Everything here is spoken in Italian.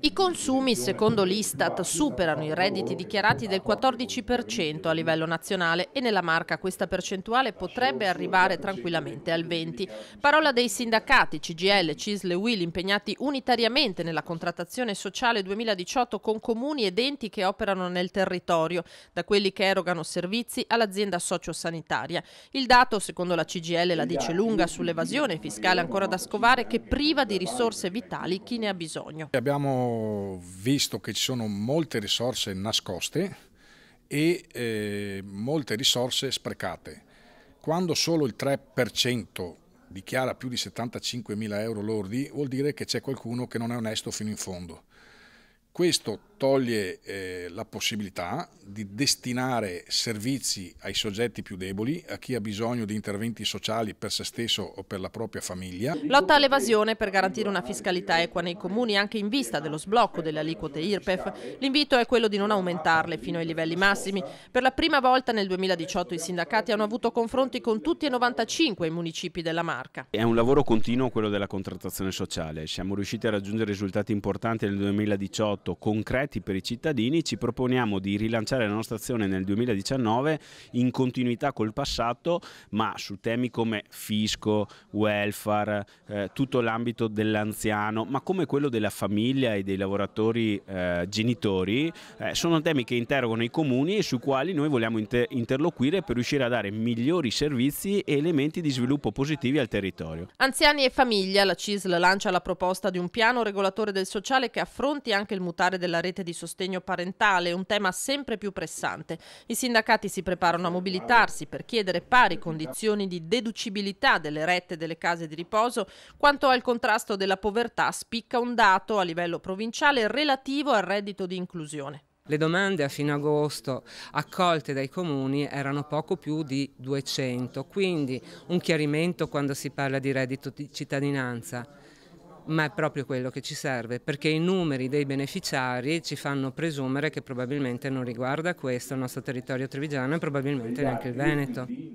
I consumi, secondo l'Istat, superano i redditi dichiarati del 14% a livello nazionale e nella marca questa percentuale potrebbe arrivare tranquillamente al 20%. Parola dei sindacati CGL, Cisle e Will impegnati unitariamente nella contrattazione sociale 2018 con comuni ed enti che operano nel territorio, da quelli che erogano servizi all'azienda sociosanitaria. Il dato, secondo la CGL, la dice lunga sull'evasione fiscale ancora da scovare che priva di risorse vitali chi ne ha bisogno. Abbiamo visto che ci sono molte risorse nascoste e eh, molte risorse sprecate. Quando solo il 3% dichiara più di 75 mila euro lordi vuol dire che c'è qualcuno che non è onesto fino in fondo. Questo 3% toglie eh, la possibilità di destinare servizi ai soggetti più deboli, a chi ha bisogno di interventi sociali per se stesso o per la propria famiglia. Lotta all'evasione per garantire una fiscalità equa nei comuni anche in vista dello sblocco delle aliquote IRPEF. L'invito è quello di non aumentarle fino ai livelli massimi. Per la prima volta nel 2018 i sindacati hanno avuto confronti con tutti e 95 i municipi della Marca. È un lavoro continuo quello della contrattazione sociale. Siamo riusciti a raggiungere risultati importanti nel 2018, concreti diretti per i cittadini, ci proponiamo di rilanciare la nostra azione nel 2019 in continuità col passato, ma su temi come fisco, welfare, eh, tutto l'ambito dell'anziano, ma come quello della famiglia e dei lavoratori eh, genitori, eh, sono temi che interrogano i comuni e sui quali noi vogliamo inter interloquire per riuscire a dare migliori servizi e elementi di sviluppo positivi al territorio. Anziani e famiglia, la CISL lancia la proposta di un piano regolatore del sociale che affronti anche il mutare della rete rete di sostegno parentale, un tema sempre più pressante. I sindacati si preparano a mobilitarsi per chiedere pari condizioni di deducibilità delle rette delle case di riposo. Quanto al contrasto della povertà, spicca un dato a livello provinciale relativo al reddito di inclusione. Le domande a fine agosto accolte dai comuni erano poco più di 200, quindi un chiarimento quando si parla di reddito di cittadinanza ma è proprio quello che ci serve perché i numeri dei beneficiari ci fanno presumere che probabilmente non riguarda questo il nostro territorio trevigiano e probabilmente neanche il Veneto.